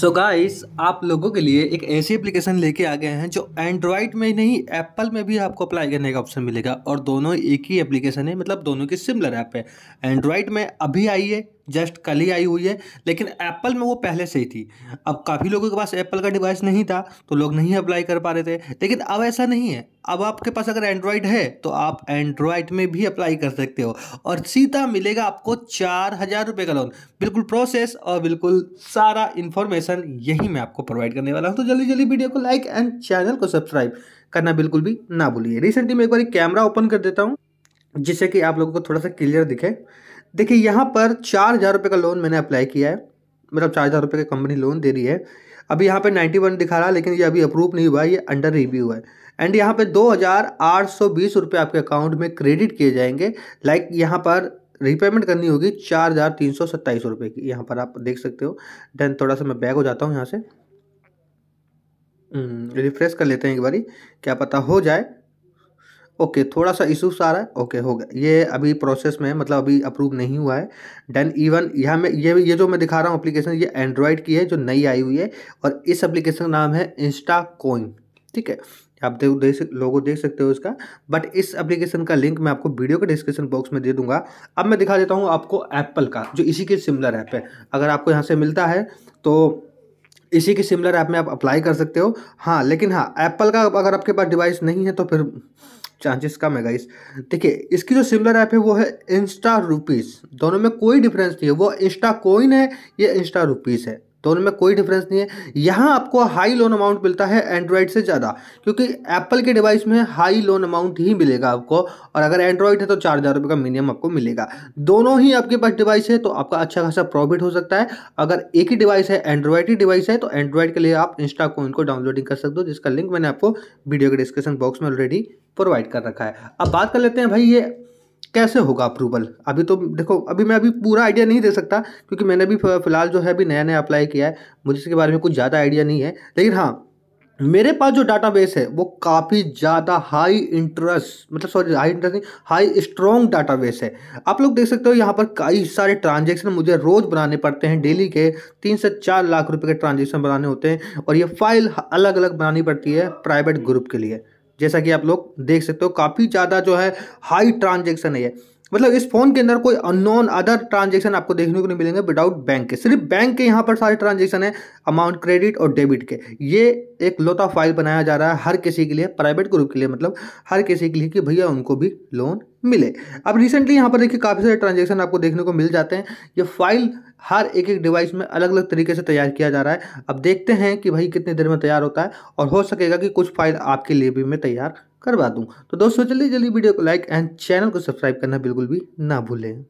सो so guys आप लोगों के लिए एक ऐसी एप्लीकेशन लेके आ गए हैं जो एंड्रॉयड में ही नहीं एप्पल में भी आपको अप्लाई करने का ऑप्शन मिलेगा और दोनों एक ही एप्लीकेशन है मतलब दोनों की सिमिलर ऐप है एंड्रॉयड में अभी आई है जस्ट कल ही आई हुई है लेकिन एप्पल में वो पहले से ही थी अब काफ़ी लोगों के पास एप्पल का डिवाइस नहीं था तो लोग नहीं अप्लाई कर पा रहे थे लेकिन अब ऐसा नहीं है अब आपके पास अगर एंड्रॉयड है तो आप एंड्रॉयड में भी अप्लाई कर सकते हो और सीधा मिलेगा आपको चार हज़ार रुपये का लोन बिल्कुल प्रोसेस और बिल्कुल सारा इन्फॉर्मेशन यही मैं आपको प्रोवाइड करने वाला हूँ तो जल्दी जल्दी वीडियो को लाइक एंड चैनल को सब्सक्राइब करना बिल्कुल भी ना भूलिए रिसेंटली मैं एक बार कैमरा ओपन कर देता हूँ जिससे कि आप लोगों को थोड़ा सा क्लियर दिखे देखिए यहाँ पर चार हज़ार रुपये का लोन मैंने अप्लाई किया है मतलब चार हज़ार रुपये का कंपनी लोन दे रही है अभी यहाँ पे नाइन्टी वन दिखा रहा है लेकिन ये अभी अप्रूव नहीं हुआ है ये अंडर रिव्यू है एंड यहाँ पे दो हज़ार आठ सौ बीस रुपये आपके अकाउंट में क्रेडिट किए जाएंगे लाइक यहाँ पर रिपेमेंट करनी होगी चार हज़ार तीन सौ सत्ताईस रुपये की यहाँ पर आप देख सकते हो देन थोड़ा सा मैं बैक हो जाता हूँ यहाँ से रिफ्रेश हम्म, कर लेते हैं एक बारी क्या पता हो जाए ओके थोड़ा सा इशूस आ रहा है ओके हो गया ये अभी प्रोसेस में मतलब अभी अप्रूव नहीं हुआ है देन इवन यहाँ में ये ये जो मैं दिखा रहा हूँ एप्लीकेशन ये एंड्रॉयड की है जो नई आई हुई है और इस एप्लीकेशन का नाम है इंस्टा कोइन ठीक है आप देख देख लोगों देख सकते हो इसका बट इस एप्लीकेशन का लिंक मैं आपको वीडियो के डिस्क्रिप्शन बॉक्स में दे दूंगा अब मैं दिखा देता हूँ आपको एप्पल का जो इसी के सिमिलर ऐप है अगर आपको यहाँ से मिलता है तो इसी के सिमिलर ऐप में आप अप्लाई कर सकते हो हाँ लेकिन हाँ एप्पल का अगर आपके पास डिवाइस नहीं है तो फिर चांसेस कम है गाइस देखिए इसकी जो सिमिलर ऐप है वो है इंस्टा रुपीज़ दोनों में कोई डिफरेंस नहीं है वो इंस्टा कोइन है ये इंस्टा रुपीज़ है दोनों तो में कोई डिफरेंस नहीं है यहाँ आपको हाई लोन अमाउंट मिलता है एंड्रॉयड से ज़्यादा क्योंकि एप्पल के डिवाइस में हाई लोन अमाउंट ही मिलेगा आपको और अगर एंड्रॉयड है तो चार हज़ार रुपये का मिनिमम आपको मिलेगा दोनों ही आपके पास डिवाइस है तो आपका अच्छा खासा प्रॉफिट हो सकता है अगर एक ही डिवाइस है एंड्रॉयड ही डिवाइस है तो एंड्रॉयड के लिए आप इंस्टा को को डाउनलोडिंग कर सकते हो जिसका लिंक मैंने आपको वीडियो के डिस्क्रिप्शन बॉक्स में ऑलरेडी प्रोवाइड कर रखा है अब बात कर लेते हैं भाई ये कैसे होगा अप्रूवल अभी तो देखो अभी मैं अभी पूरा आइडिया नहीं दे सकता क्योंकि मैंने भी फ़िलहाल जो है अभी नया नया अप्लाई किया है मुझे इसके बारे में कुछ ज़्यादा आइडिया नहीं है लेकिन हाँ मेरे पास जो डाटाबेस है वो काफ़ी ज़्यादा हाई इंटरेस्ट मतलब सॉरी हाई इंटरेस्ट नहीं हाई स्ट्रॉन्ग डाटाबेस है आप लोग देख सकते हो यहाँ पर कई सारे ट्रांजेक्शन मुझे रोज़ बनाने पड़ते हैं डेली के तीन से चार लाख रुपए के ट्रांजेक्शन बनाने होते हैं और ये फाइल अलग अलग बनानी पड़ती है प्राइवेट ग्रुप के लिए जैसा कि आप लोग देख सकते हो काफ़ी ज़्यादा जो है हाई ट्रांजेक्शन है मतलब इस फोन के अंदर कोई अननोन अदर ट्रांजेक्शन आपको देखने को नहीं मिलेंगे विदाउट बैंक के सिर्फ बैंक के यहाँ पर सारे ट्रांजेक्शन है अमाउंट क्रेडिट और डेबिट के ये एक लोता फाइल बनाया जा रहा है हर किसी के लिए प्राइवेट ग्रुप के लिए मतलब हर किसी के लिए कि भैया उनको भी लोन मिले अब रिसेंटली यहाँ पर देखिए काफ़ी सारे ट्रांजेक्शन आपको देखने को मिल जाते हैं ये फाइल हर एक एक डिवाइस में अलग अलग तरीके से तैयार किया जा रहा है अब देखते हैं कि भाई कितनी देर में तैयार होता है और हो सकेगा कि कुछ फाइल आपके लिए भी में तैयार करवा दूँ तो दोस्तों जल्दी जल्दी वीडियो को लाइक एंड चैनल को सब्सक्राइब करना बिल्कुल भी ना भूलें